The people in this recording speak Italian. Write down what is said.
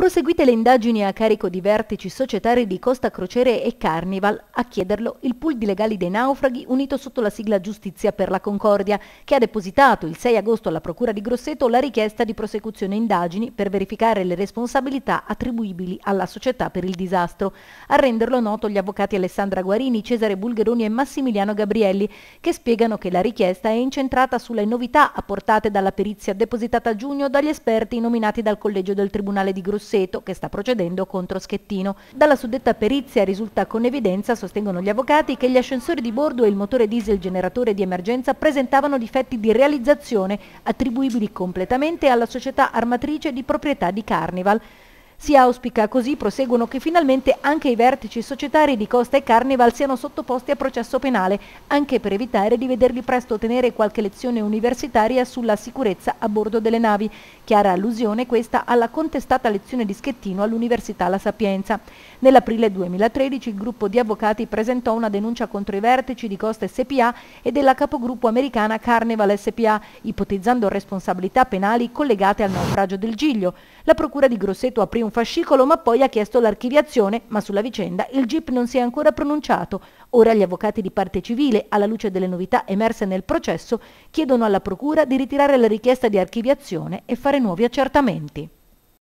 Proseguite le indagini a carico di vertici societari di Costa Crociere e Carnival, a chiederlo il pool di legali dei naufraghi unito sotto la sigla Giustizia per la Concordia, che ha depositato il 6 agosto alla Procura di Grosseto la richiesta di prosecuzione indagini per verificare le responsabilità attribuibili alla società per il disastro. A renderlo noto gli avvocati Alessandra Guarini, Cesare Bulgheroni e Massimiliano Gabrielli, che spiegano che la richiesta è incentrata sulle novità apportate dalla perizia depositata a giugno dagli esperti nominati dal Collegio del Tribunale di Grosseto Grosseto che sta procedendo contro Schettino. Dalla suddetta perizia risulta con evidenza, sostengono gli avvocati, che gli ascensori di bordo e il motore diesel generatore di emergenza presentavano difetti di realizzazione attribuibili completamente alla società armatrice di proprietà di Carnival. Si auspica così, proseguono, che finalmente anche i vertici societari di Costa e Carnival siano sottoposti a processo penale, anche per evitare di vederli presto tenere qualche lezione universitaria sulla sicurezza a bordo delle navi. Chiara allusione questa alla contestata lezione di Schettino all'Università La Sapienza. Nell'aprile 2013 il gruppo di avvocati presentò una denuncia contro i vertici di Costa SPA e della capogruppo americana Carnival SPA, ipotizzando responsabilità penali collegate al naufragio del Giglio. La procura di Grosseto aprì un un fascicolo ma poi ha chiesto l'archiviazione, ma sulla vicenda il GIP non si è ancora pronunciato. Ora gli avvocati di parte civile, alla luce delle novità emerse nel processo, chiedono alla Procura di ritirare la richiesta di archiviazione e fare nuovi accertamenti.